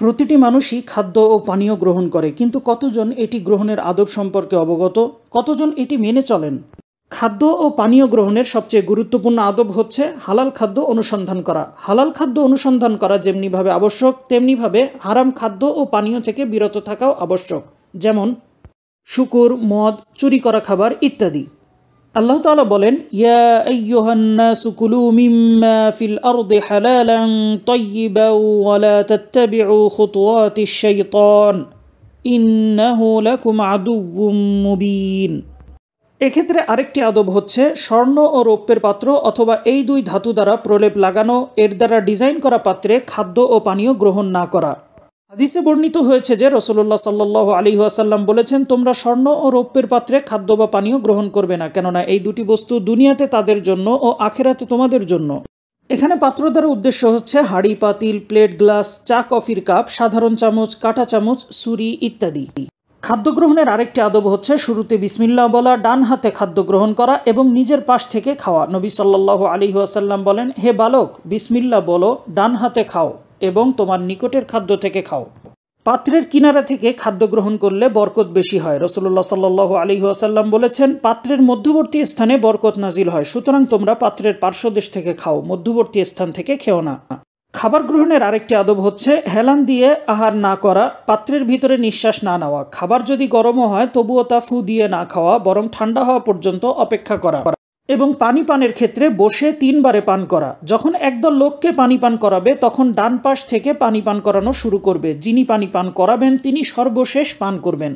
প্রতিটি মানুষই খাদ্য ও পানীয় গ্রহণ করে কিন্তু কতজন এটি গ্রহণের আদব সম্পর্কে অবগত কতজন এটি মেনে চলেন খাদ্য ও পানীয় গ্রহণের সবচেয়ে গুরুত্বপূর্ণ আদব হচ্ছে হালাল খাদ্য অনুসন্ধান করা হালাল খাদ্য অনুসন্ধান করা যেমনিভাবে আবশ্যক তেমনিভাবে হারাম খাদ্য ও পানীয় থেকে বিরত থাকাও আবশ্যক যেমন শুকুর মদ চুরি করা খাবার ইত্যাদি আল্লাহ তালা বলেন ইয়া সুকুলু এক্ষেত্রে আরেকটি আদব হচ্ছে স্বর্ণ ও রৌপ্যের পাত্র অথবা এই দুই ধাতু দ্বারা প্রলেপ লাগানো এর দ্বারা ডিজাইন করা পাত্রে খাদ্য ও পানীয় গ্রহণ না করা হাদিসে বর্ণিত হয়েছে যে রসুল্লাহ সাল্লাহ আলী আসাল্লাম বলেছেন তোমরা স্বর্ণ ও রৌপ্যের পাত্রে খাদ্য বা পানীয় গ্রহণ করবে না কেননা এই দুটি বস্তু দুনিয়াতে তাদের জন্য ও আখেরাতে তোমাদের জন্য এখানে পাত্র দ্বারা উদ্দেশ্য হচ্ছে হাড়ি পাতিল প্লেট গ্লাস চা কফির কাপ সাধারণ চামচ কাটা চামচ সুরি ইত্যাদি খাদ্য গ্রহণের আরেকটি আদব হচ্ছে শুরুতে বিসমিল্লা বলা ডান হাতে খাদ্য গ্রহণ করা এবং নিজের পাশ থেকে খাওয়া নবী সাল্লাহ আলী আসাল্লাম বলেন হে বালক বিসমিল্লা বলো ডান হাতে খাও এবং তোমার নিকটের খাদ্য থেকে খাও পাত্রের কিনারা থেকে খাদ্য গ্রহণ করলে বরকত বেশি হয় রসুল্লাহ সাল্লাহ আলী আসাল্লাম বলেছেন পাত্রের মধ্যবর্তী স্থানে বরকত নাজিল হয় সুতরাং তোমরা পাত্রের পার্শ্বদেশ থেকে খাও মধ্যবর্তী স্থান থেকে খেও না খাবার গ্রহণের আরেকটি আদব হচ্ছে হেলান দিয়ে আহার না করা পাত্রের ভিতরে নিঃশ্বাস না নেওয়া খাবার যদি গরমও হয় তবুও তা ফু দিয়ে না খাওয়া বরং ঠান্ডা হওয়া পর্যন্ত অপেক্ষা করা এবং পানি পানের ক্ষেত্রে বসে তিনবারে পান করা যখন একদল লোককে পানি পান করাবে তখন ডান পাশ থেকে পানি পান করানো শুরু করবে যিনি পানি পান করাবেন তিনি সর্বশেষ পান করবেন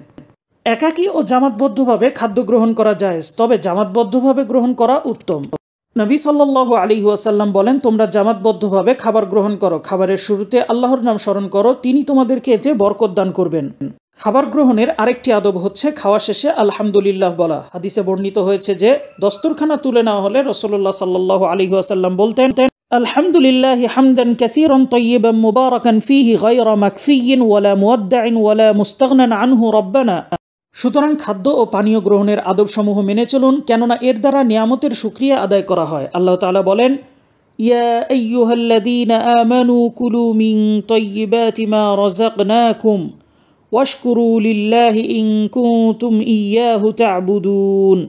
একাকী ও জামাতবদ্ধভাবে খাদ্য গ্রহণ করা যায় তবে জামাতবদ্ধভাবে গ্রহণ করা উত্তম নবী সাল্লাহ আলী ওয়াসাল্লাম বলেন তোমরা জামাতবদ্ধভাবে খাবার গ্রহণ করো খাবারের শুরুতে আল্লাহর নাম স্মরণ করো তিনি তোমাদেরকে যে বরকত দান করবেন খাবার গ্রহণের আরেকটি আদব হচ্ছে খাওয়া শেষে আলহামদুলিল্লাহ বলা হাদিসে বর্ণিত হয়েছে যে দস্তরখানা তুলে নেওয়া হলে রসল্লাহ সাল্লাহ আলী ওয়াসাল্লাম বলতেন আলহামদুলিল্লাহ হামদান কাসিরন তৈবাম মুবারাকান ফিহি গায়রা মাকফিয়িন ওয়ালা মুয়াদ্দাইন ওয়ালা মুস্তাগনান আনহু রব্বানা সুতরাং খাদ্য ও পানীয় গ্রহণের আদবসমূহ মেনে চলুন কেননা এর দ্বারা নিয়ামতের সুক্রিয়া আদায় করা হয় আল্লাহ তালা বলেন ওয়াশকুরু ইং ইন ইয়াহু তা'বুদুন